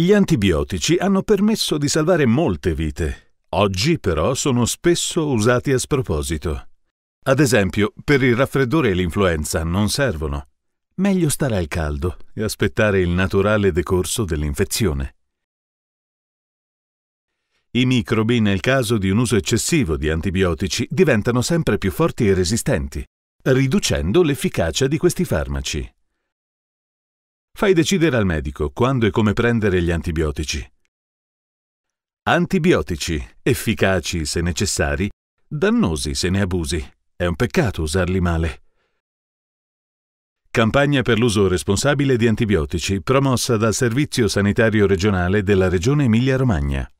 Gli antibiotici hanno permesso di salvare molte vite. Oggi però sono spesso usati a sproposito. Ad esempio, per il raffreddore e l'influenza non servono. Meglio stare al caldo e aspettare il naturale decorso dell'infezione. I microbi, nel caso di un uso eccessivo di antibiotici, diventano sempre più forti e resistenti, riducendo l'efficacia di questi farmaci. Fai decidere al medico quando e come prendere gli antibiotici. Antibiotici, efficaci se necessari, dannosi se ne abusi. È un peccato usarli male. Campagna per l'uso responsabile di antibiotici promossa dal Servizio Sanitario Regionale della Regione Emilia-Romagna.